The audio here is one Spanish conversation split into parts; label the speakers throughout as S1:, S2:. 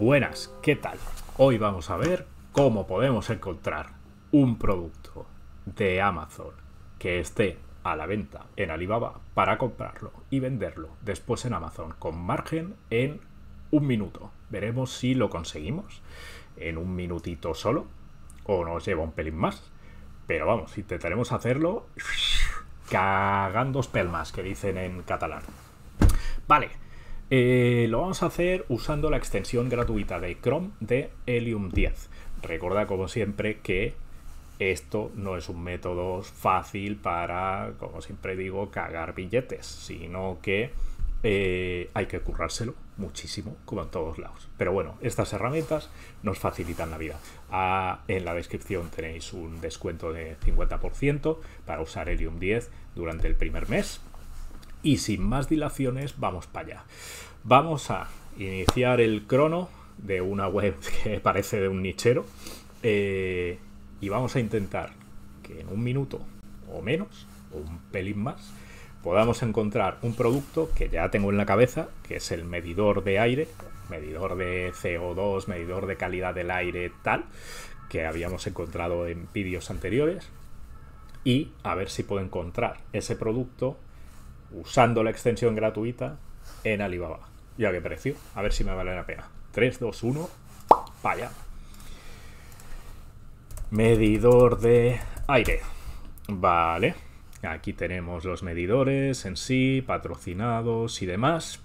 S1: Buenas, ¿qué tal? Hoy vamos a ver cómo podemos encontrar un producto de Amazon que esté a la venta en Alibaba para comprarlo y venderlo después en Amazon con margen en un minuto. Veremos si lo conseguimos en un minutito solo o nos lleva un pelín más. Pero vamos, intentaremos hacerlo cagando pelmas que dicen en catalán. Vale. Eh, lo vamos a hacer usando la extensión gratuita de Chrome de Helium 10. Recuerda, como siempre que esto no es un método fácil para, como siempre digo, cagar billetes, sino que eh, hay que currárselo muchísimo, como en todos lados. Pero bueno, estas herramientas nos facilitan la vida. Ah, en la descripción tenéis un descuento de 50% para usar Helium 10 durante el primer mes y sin más dilaciones vamos para allá. Vamos a iniciar el crono de una web que parece de un nichero eh, y vamos a intentar que en un minuto o menos, un pelín más, podamos encontrar un producto que ya tengo en la cabeza, que es el medidor de aire, medidor de CO2, medidor de calidad del aire, tal, que habíamos encontrado en vídeos anteriores, y a ver si puedo encontrar ese producto usando la extensión gratuita en Alibaba. Ya que qué precio? A ver si me vale la pena. 3, 2, 1, vaya. Medidor de aire. Vale. Aquí tenemos los medidores en sí, patrocinados y demás.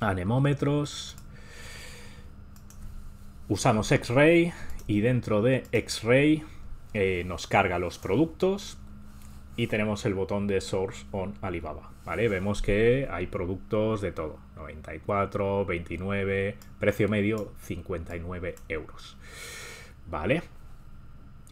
S1: Anemómetros. Usamos X-Ray y dentro de X-Ray eh, nos carga los productos y tenemos el botón de Source on Alibaba. ¿vale? Vemos que hay productos de todo, 94, 29, precio medio 59 euros, ¿vale?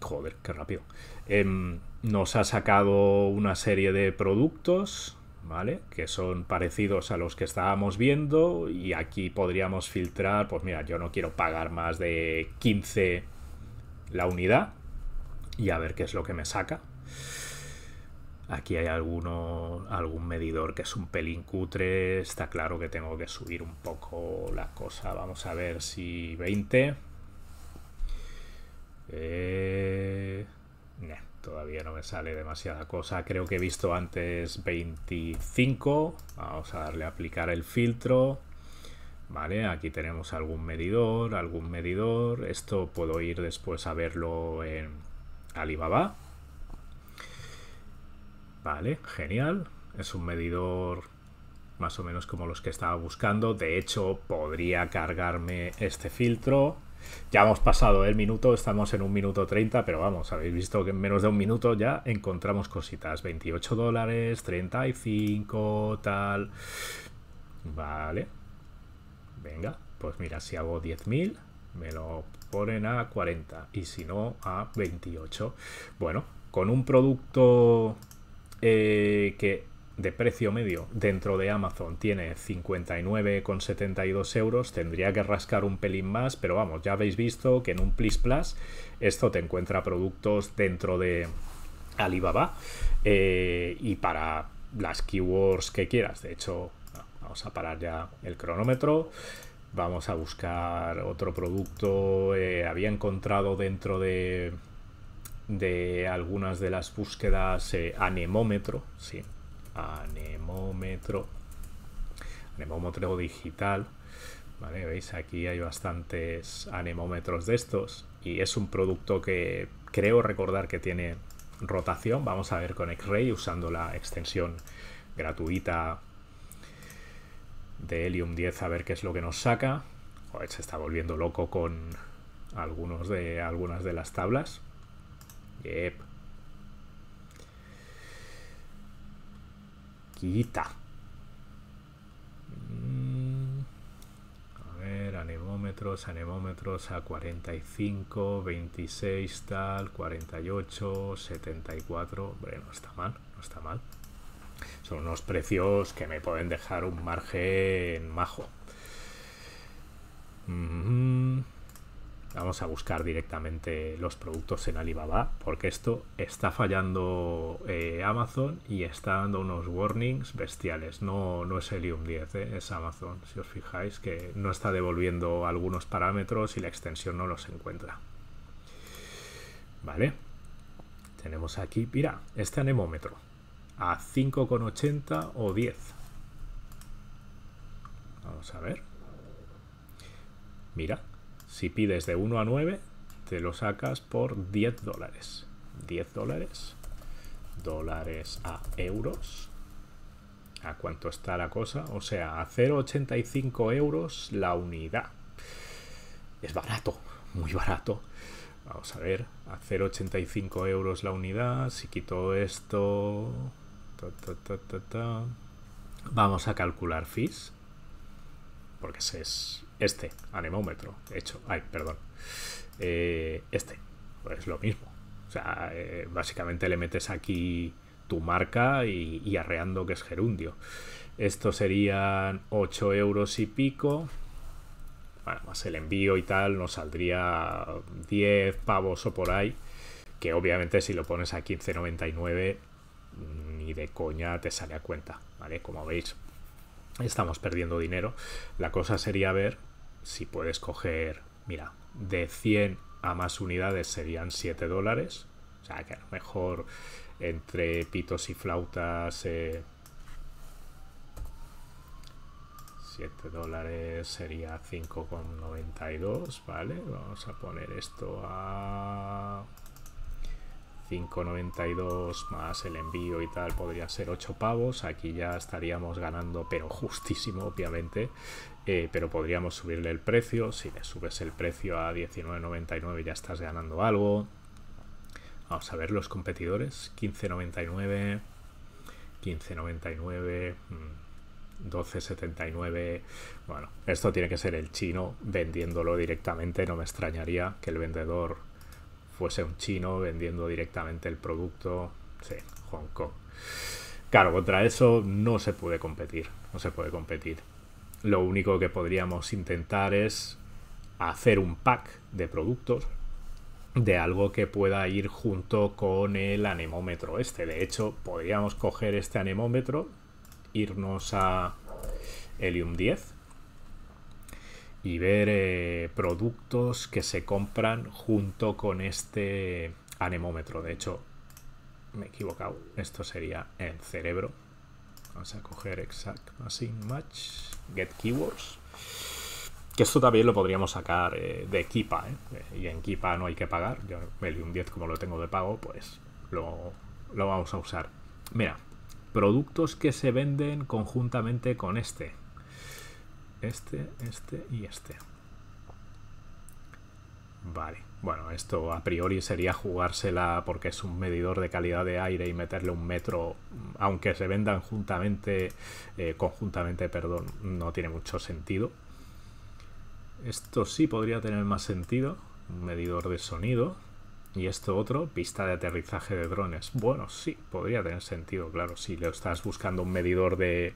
S1: Joder, qué rápido. Em, nos ha sacado una serie de productos, ¿vale? Que son parecidos a los que estábamos viendo y aquí podríamos filtrar, pues mira, yo no quiero pagar más de 15 la unidad y a ver qué es lo que me saca. Aquí hay alguno, algún medidor que es un pelín cutre. Está claro que tengo que subir un poco la cosa. Vamos a ver si 20. Eh, todavía no me sale demasiada cosa. Creo que he visto antes 25. Vamos a darle a aplicar el filtro. Vale, aquí tenemos algún medidor, algún medidor. Esto puedo ir después a verlo en Alibaba. Vale, genial. Es un medidor más o menos como los que estaba buscando. De hecho, podría cargarme este filtro. Ya hemos pasado el minuto, estamos en un minuto 30, pero vamos, habéis visto que en menos de un minuto ya encontramos cositas. 28 dólares, 35, tal. Vale. Venga, pues mira, si hago 10.000, me lo ponen a 40 y si no a 28. Bueno, con un producto eh, que de precio medio dentro de Amazon tiene 59,72 euros, tendría que rascar un pelín más, pero vamos, ya habéis visto que en un Plus Plus esto te encuentra productos dentro de Alibaba eh, y para las keywords que quieras. De hecho, vamos a parar ya el cronómetro. Vamos a buscar otro producto. Eh, había encontrado dentro de de algunas de las búsquedas eh, anemómetro, sí, anemómetro, anemómetro digital, Veis, aquí hay bastantes anemómetros de estos y es un producto que creo recordar que tiene rotación, vamos a ver con X-Ray usando la extensión gratuita de Helium 10 a ver qué es lo que nos saca. se está volviendo loco con algunos de, algunas de las tablas, Yep. Quita. Mm, a ver, anemómetros, anemómetros a 45, 26, tal, 48, 74. Bueno, no está mal, no está mal. Son unos precios que me pueden dejar un margen majo. Mm-hmm vamos a buscar directamente los productos en Alibaba, porque esto está fallando eh, Amazon y está dando unos warnings bestiales. No, no es Helium 10, eh, es Amazon, si os fijáis, que no está devolviendo algunos parámetros y la extensión no los encuentra. Vale, tenemos aquí, mira, este anemómetro a 5,80 o 10. Vamos a ver. Mira, si pides de 1 a 9, te lo sacas por 10 dólares. 10 dólares. Dólares a euros. ¿A cuánto está la cosa? O sea, a 0,85 euros la unidad. Es barato, muy barato. Vamos a ver, a 0,85 euros la unidad. Si quito esto... Vamos a calcular fees porque ese es este anemómetro hecho, ay, perdón, eh, este, pues lo mismo. O sea, eh, básicamente le metes aquí tu marca y, arreando que es gerundio. Esto serían 8 euros y pico. Bueno, más el envío y tal, nos saldría 10 pavos o por ahí. Que obviamente si lo pones a 15.99 ni de coña te sale a cuenta, ¿vale? Como veis, estamos perdiendo dinero. La cosa sería ver si puedes coger, mira, de 100 a más unidades serían 7 dólares. O sea, que a lo mejor entre pitos y flautas... 7 eh, dólares sería 5,92, ¿vale? Vamos a poner esto a 5,92 más el envío y tal podría ser 8 pavos. Aquí ya estaríamos ganando, pero justísimo, obviamente. Eh, pero podríamos subirle el precio. Si le subes el precio a 19,99 ya estás ganando algo. Vamos a ver los competidores. 15,99. 15,99. 12,79. Bueno, esto tiene que ser el chino vendiéndolo directamente. No me extrañaría que el vendedor fuese un chino vendiendo directamente el producto. Sí, Hong Kong. Claro, contra eso no se puede competir. No se puede competir. Lo único que podríamos intentar es hacer un pack de productos de algo que pueda ir junto con el anemómetro este. De hecho, podríamos coger este anemómetro, irnos a Helium 10 y ver eh, productos que se compran junto con este anemómetro. De hecho, me he equivocado. Esto sería en cerebro. Vamos a coger exact match, get keywords. Que esto también lo podríamos sacar eh, de Kipa, eh. y en Kipa no hay que pagar. Yo me un 10 como lo tengo de pago, pues lo vamos a usar. Mira, productos que se venden conjuntamente con este este, este y este. Vale, bueno, esto a priori sería jugársela porque es un medidor de calidad de aire y meterle un metro, aunque se vendan juntamente, eh, conjuntamente, perdón, no tiene mucho sentido. Esto sí podría tener más sentido, un medidor de sonido. Y esto otro, pista de aterrizaje de drones. Bueno, sí, podría tener sentido, claro, si le estás buscando un medidor de,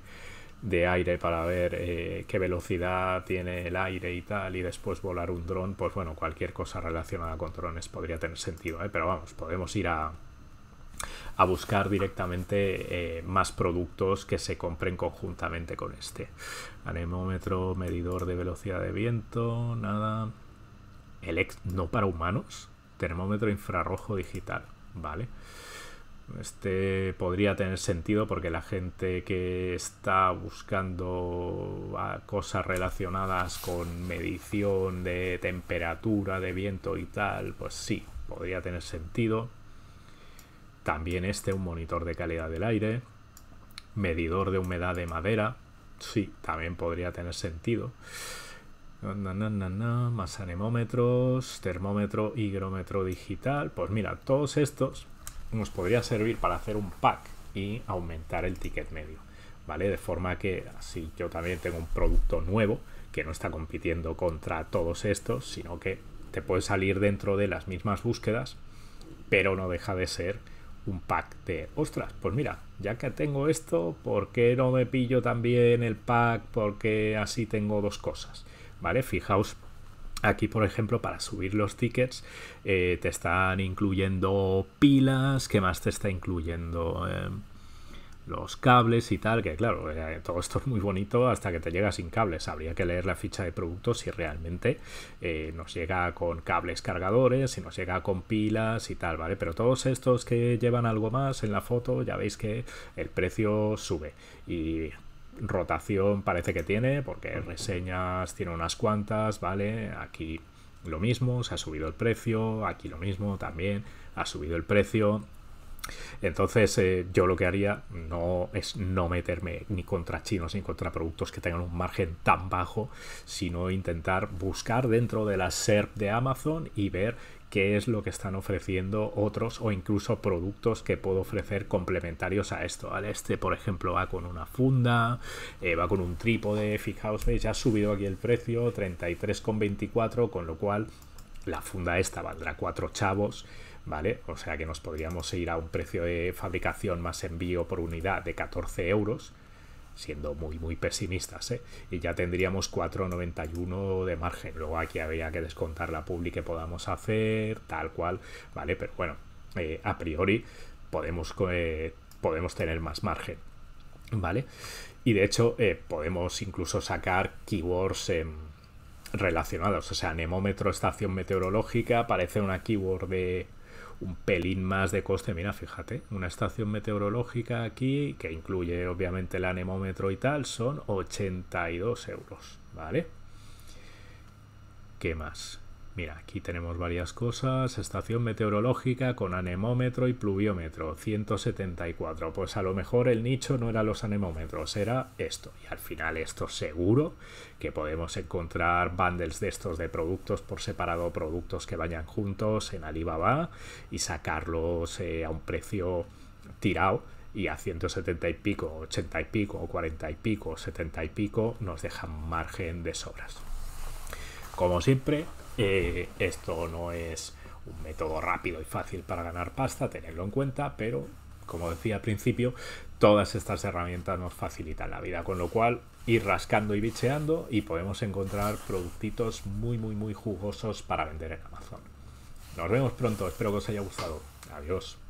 S1: de aire para ver eh, qué velocidad tiene el aire y tal, y después volar un dron, pues bueno, cualquier cosa relacionada con drones podría tener sentido, ¿eh? pero vamos, podemos ir a, buscar directamente eh, más productos que se compren conjuntamente con este. Anemómetro, medidor de velocidad de viento, nada. El ex no para humanos, termómetro infrarrojo digital, ¿vale? vale este podría tener sentido porque la gente que está buscando ah, cosas relacionadas con medición de temperatura, de viento y tal, pues sí, podría tener sentido. También este, un monitor de calidad del aire, medidor de humedad de madera, sí, también podría tener sentido. más anemómetros, termómetro, higrómetro digital, pues mira, todos estos nos podría servir para hacer un pack y aumentar el ticket medio, ¿vale? De forma que si yo también tengo un producto nuevo que no está compitiendo contra todos estos, sino que te puede salir dentro de las mismas búsquedas, pero no deja de ser un pack de, ostras, pues mira, ya que tengo esto, ¿por qué no me pillo también el pack? Porque así tengo dos cosas, ¿vale? Fijaos Aquí, por ejemplo, para subir los tickets eh, te están incluyendo pilas, ¿qué más te está incluyendo? Eh, los cables y tal, que claro, eh, todo esto es muy bonito hasta que te llega sin cables. Habría que leer la ficha de producto si realmente nos llega con cables cargadores, si nos llega con pilas y tal, ¿vale? Pero todos estos que llevan algo más en la foto, ya veis que el precio sube. Y rotación parece que tiene, porque reseñas tiene unas cuantas, ¿vale? Aquí lo mismo, se ha subido el precio, aquí lo mismo también, ha subido el precio, entonces, eh, yo lo que haría no es no meterme ni contra chinos ni contra productos que tengan un margen tan bajo, sino intentar buscar dentro de la SERP de Amazon y ver qué es lo que están ofreciendo otros o incluso productos que puedo ofrecer complementarios a esto. al Este, por ejemplo, va con una funda, eh, va con un trípode, fijaos, ¿veis? ya ha subido aquí el precio, 33,24, con lo cual la funda esta valdrá 4 chavos ¿vale? O sea que nos podríamos ir a un precio de fabricación más envío por unidad de 14 euros, siendo muy, muy pesimistas, ¿eh? Y ya tendríamos 4,91 de margen. Luego aquí había que descontar la publi que podamos hacer, tal cual, ¿vale? Pero bueno, eh, a priori podemos, eh, podemos tener más margen, ¿vale? Y de hecho eh, podemos incluso sacar keywords relacionados, o sea, anemómetro, estación meteorológica, parece una keyword de un pelín más de coste. Mira, fíjate, una estación meteorológica aquí, que incluye obviamente el anemómetro y tal, son 82 euros, ¿vale? ¿Qué más? Mira, aquí tenemos varias cosas. Estación meteorológica con anemómetro y pluviómetro, 174. Pues a lo mejor el nicho no era los anemómetros, era esto. Y al final esto seguro que podemos encontrar bundles de estos de productos por separado, productos que vayan juntos en Alibaba y sacarlos eh, a un precio tirado y a 170 y pico, 80 y pico, 40 y pico, 70 y pico nos dejan margen de sobras. Como siempre, eh, esto no es un método rápido y fácil para ganar pasta, tenerlo en cuenta, pero como decía al principio, todas estas herramientas nos facilitan la vida, con lo cual ir rascando y bicheando y podemos encontrar productitos muy muy muy jugosos para vender en Amazon. Nos vemos pronto, espero que os haya gustado. Adiós.